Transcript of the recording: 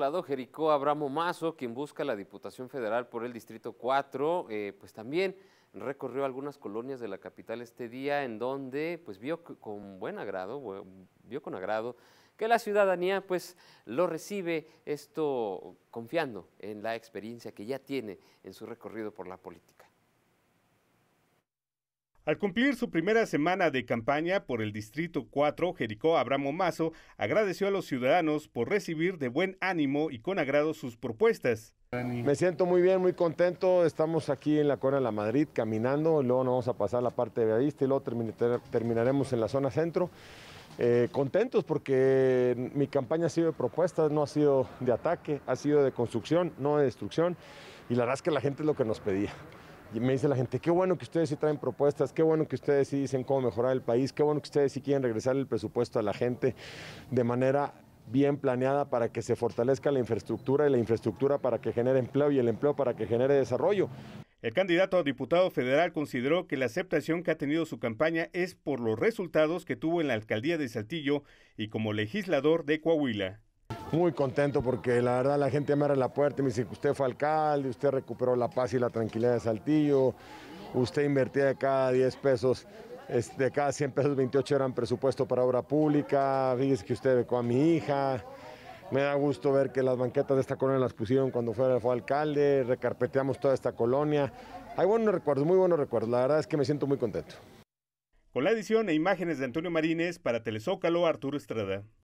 lado, Jericó Abramo Mazo, quien busca la Diputación Federal por el Distrito 4, eh, pues también recorrió algunas colonias de la capital este día, en donde pues vio con buen agrado, vio con agrado que la ciudadanía pues lo recibe, esto confiando en la experiencia que ya tiene en su recorrido por la política. Al cumplir su primera semana de campaña por el Distrito 4, Jericó Abramo Mazo agradeció a los ciudadanos por recibir de buen ánimo y con agrado sus propuestas. Me siento muy bien, muy contento. Estamos aquí en la Corona de la Madrid caminando, luego nos vamos a pasar la parte de vista y luego terminaremos en la zona centro. Eh, contentos porque mi campaña ha sido de propuestas, no ha sido de ataque, ha sido de construcción, no de destrucción. Y la verdad es que la gente es lo que nos pedía. Y me dice la gente, qué bueno que ustedes sí traen propuestas, qué bueno que ustedes sí dicen cómo mejorar el país, qué bueno que ustedes sí quieren regresar el presupuesto a la gente de manera bien planeada para que se fortalezca la infraestructura y la infraestructura para que genere empleo y el empleo para que genere desarrollo. El candidato a diputado federal consideró que la aceptación que ha tenido su campaña es por los resultados que tuvo en la alcaldía de Saltillo y como legislador de Coahuila muy contento porque la verdad la gente me abre la puerta y me dice que usted fue alcalde, usted recuperó la paz y la tranquilidad de Saltillo, usted invertía de cada 10 pesos, de cada 100 pesos 28 eran presupuesto para obra pública, fíjese que usted becó a mi hija. Me da gusto ver que las banquetas de esta colonia las pusieron cuando fue, fue alcalde, recarpeteamos toda esta colonia. Hay buenos recuerdos, muy buenos recuerdos. La verdad es que me siento muy contento. Con la edición e imágenes de Antonio Marínez para Telezócalo, Arturo Estrada.